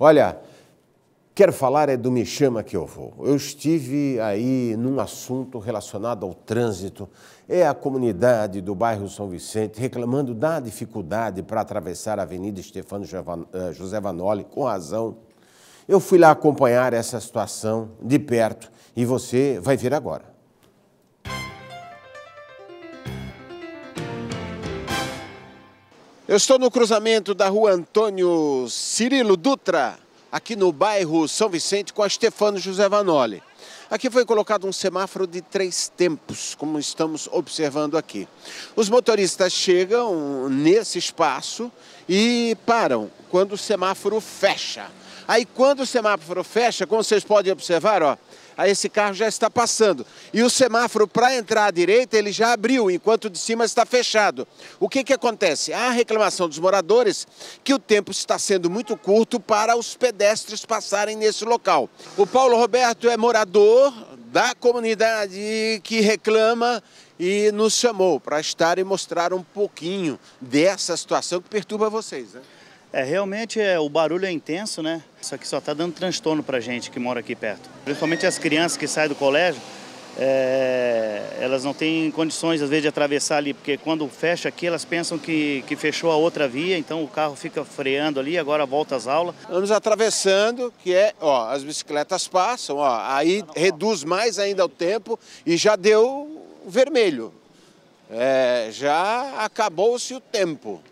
Olha, quero falar é do Me Chama Que Eu Vou. Eu estive aí num assunto relacionado ao trânsito. É a comunidade do bairro São Vicente reclamando da dificuldade para atravessar a Avenida Stefano eh, José Vanoli, com razão. Eu fui lá acompanhar essa situação de perto e você vai vir agora. Eu estou no cruzamento da rua Antônio Cirilo Dutra, aqui no bairro São Vicente, com a Stefano José Vanoli. Aqui foi colocado um semáforo de três tempos, como estamos observando aqui. Os motoristas chegam nesse espaço e param quando o semáforo fecha. Aí quando o semáforo fecha, como vocês podem observar, ó, aí esse carro já está passando. E o semáforo para entrar à direita, ele já abriu, enquanto o de cima está fechado. O que, que acontece? Há reclamação dos moradores que o tempo está sendo muito curto para os pedestres passarem nesse local. O Paulo Roberto é morador da comunidade que reclama e nos chamou para estar e mostrar um pouquinho dessa situação que perturba vocês. Né? É, realmente é, o barulho é intenso, né? Isso aqui só está dando transtorno para gente que mora aqui perto. Principalmente as crianças que saem do colégio, é, elas não têm condições, às vezes, de atravessar ali, porque quando fecha aqui, elas pensam que, que fechou a outra via, então o carro fica freando ali, agora volta às aulas. Vamos atravessando, que é, ó, as bicicletas passam, ó, aí reduz mais ainda o tempo e já deu vermelho. É, já acabou-se o tempo.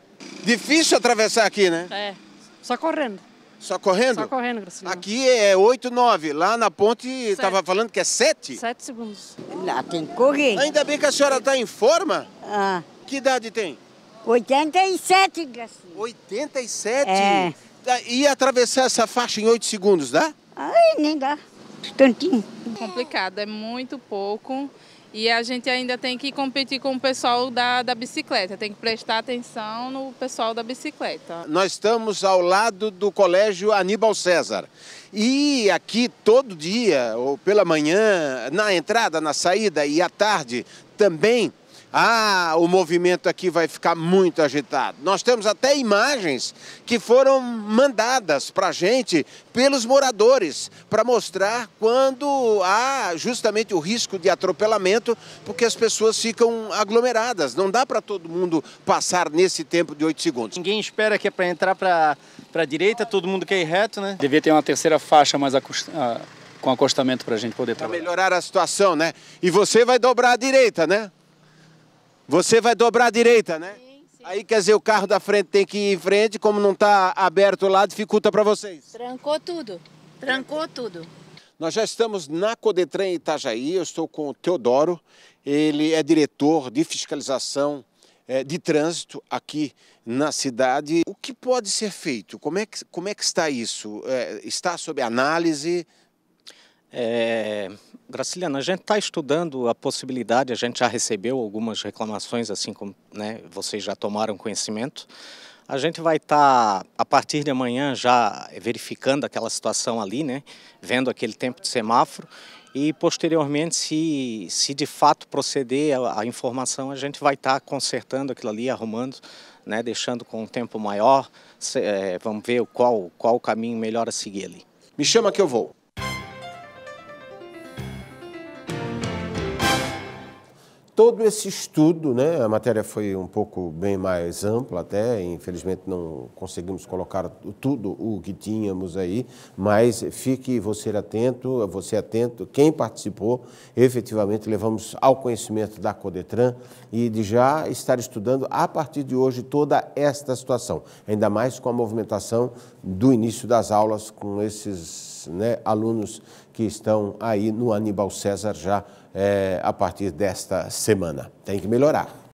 Difícil atravessar aqui, né? É, só correndo. Só correndo? Só correndo, Gracilina. Aqui é 8, 9. Lá na ponte estava falando que é 7? 7 segundos. Lá tem que correr. Ainda bem que a senhora está em forma. Ah. Que idade tem? 87, Gracilina. 87? É. Tá, e atravessar essa faixa em 8 segundos, dá? Ai, nem dá. Tantinho. É complicado, é muito pouco. E a gente ainda tem que competir com o pessoal da, da bicicleta, tem que prestar atenção no pessoal da bicicleta. Nós estamos ao lado do Colégio Aníbal César. E aqui todo dia, ou pela manhã, na entrada, na saída e à tarde, também ah, o movimento aqui vai ficar muito agitado. Nós temos até imagens que foram mandadas para a gente pelos moradores para mostrar quando há justamente o risco de atropelamento, porque as pessoas ficam aglomeradas. Não dá para todo mundo passar nesse tempo de 8 segundos. Ninguém espera que é para entrar para a direita, todo mundo quer ir reto, né? Devia ter uma terceira faixa mais acostumada ah, com acostamento para a gente poder pra trabalhar. melhorar a situação, né? E você vai dobrar à direita, né? Você vai dobrar à direita, né? Sim, sim. Aí quer dizer, o carro da frente tem que ir em frente, como não está aberto lá, dificulta para vocês. Trancou tudo. Trancou tudo. Nós já estamos na Codetran Itajaí, eu estou com o Teodoro, ele é diretor de fiscalização eh, de trânsito aqui na cidade. O que pode ser feito? Como é que, como é que está isso? Eh, está sob análise? É, Graciliana, a gente está estudando a possibilidade, a gente já recebeu algumas reclamações, assim como né, vocês já tomaram conhecimento. A gente vai estar, tá, a partir de amanhã, já verificando aquela situação ali, né, vendo aquele tempo de semáforo. E, posteriormente, se, se de fato proceder a, a informação, a gente vai estar tá consertando aquilo ali, arrumando, né, deixando com um tempo maior. Se, é, vamos ver qual, qual o caminho melhor a seguir ali. Me chama que eu vou. todo esse estudo, né, a matéria foi um pouco bem mais ampla até, infelizmente não conseguimos colocar tudo o que tínhamos aí, mas fique você atento, você atento, quem participou, efetivamente levamos ao conhecimento da Codetran e de já estar estudando a partir de hoje toda esta situação, ainda mais com a movimentação do início das aulas com esses né, alunos que estão aí no Aníbal César já é, a partir desta semana. Tem que melhorar.